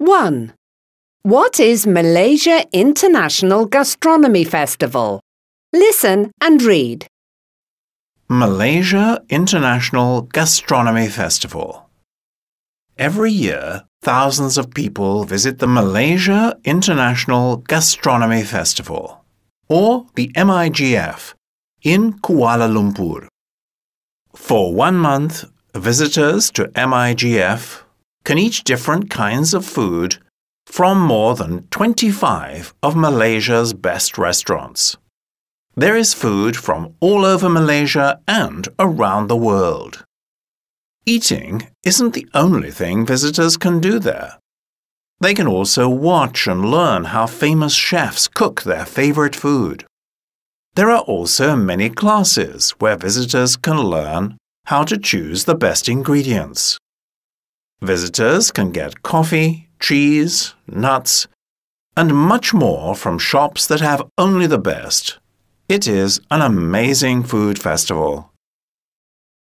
1. What is Malaysia International Gastronomy Festival? Listen and read. Malaysia International Gastronomy Festival. Every year, thousands of people visit the Malaysia International Gastronomy Festival, or the MIGF, in Kuala Lumpur. For one month, visitors to MIGF can eat different kinds of food from more than 25 of Malaysia's best restaurants. There is food from all over Malaysia and around the world. Eating isn't the only thing visitors can do there. They can also watch and learn how famous chefs cook their favorite food. There are also many classes where visitors can learn how to choose the best ingredients. Visitors can get coffee, cheese, nuts, and much more from shops that have only the best. It is an amazing food festival.